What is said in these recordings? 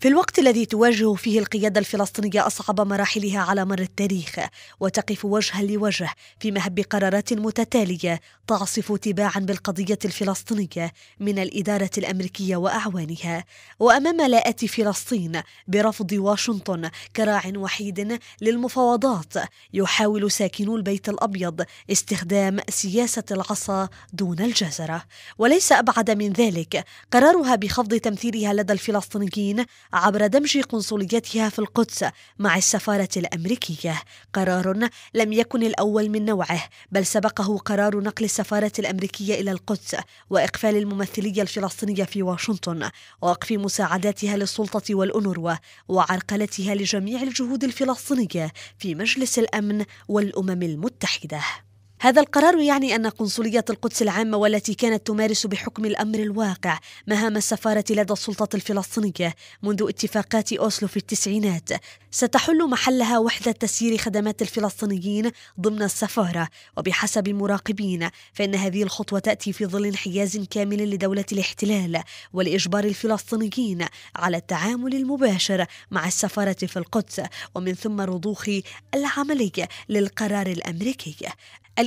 في الوقت الذي تواجه فيه القيادة الفلسطينية أصعب مراحلها على مر التاريخ وتقف وجها لوجه في مهب قرارات متتالية تعصف تباعا بالقضية الفلسطينية من الإدارة الأمريكية وأعوانها وأمام لاءة فلسطين برفض واشنطن كراع وحيد للمفاوضات يحاول ساكنو البيت الأبيض استخدام سياسة العصا دون الجزرة وليس أبعد من ذلك قرارها بخفض تمثيلها لدى الفلسطينيين عبر دمج قنصليتها في القدس مع السفارة الأمريكية قرار لم يكن الأول من نوعه بل سبقه قرار نقل السفارة الأمريكية إلى القدس وإقفال الممثلية الفلسطينية في واشنطن ووقف مساعداتها للسلطة والأنروة وعرقلتها لجميع الجهود الفلسطينية في مجلس الأمن والأمم المتحدة هذا القرار يعني أن قنصلية القدس العامة والتي كانت تمارس بحكم الأمر الواقع مهام السفارة لدى السلطة الفلسطينية منذ اتفاقات أوسلو في التسعينات ستحل محلها وحدة تسيير خدمات الفلسطينيين ضمن السفارة وبحسب المراقبين فإن هذه الخطوة تأتي في ظل انحياز كامل لدولة الاحتلال ولإجبار الفلسطينيين على التعامل المباشر مع السفارة في القدس ومن ثم رضوخ العملي للقرار الأمريكي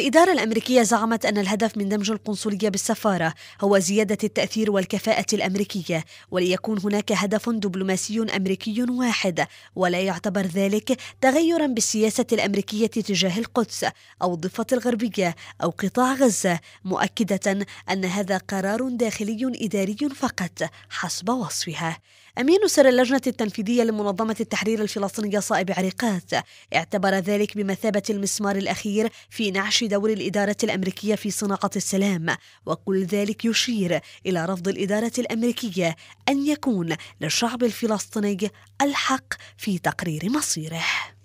الإدارة الأمريكية زعمت أن الهدف من دمج القنصلية بالسفارة هو زيادة التأثير والكفاءة الأمريكية وليكون هناك هدف دبلوماسي أمريكي واحد ولا يعتبر ذلك تغيرا بالسياسة الأمريكية تجاه القدس أو الضفة الغربية أو قطاع غزة مؤكدة أن هذا قرار داخلي إداري فقط حسب وصفها أمين سر اللجنة التنفيذية لمنظمة التحرير الفلسطينية صائب عريقات اعتبر ذلك بمثابة المسمار الأخير في نعش دور الإدارة الأمريكية في صناعة السلام وكل ذلك يشير إلى رفض الإدارة الأمريكية أن يكون للشعب الفلسطيني الحق في تقرير مصيره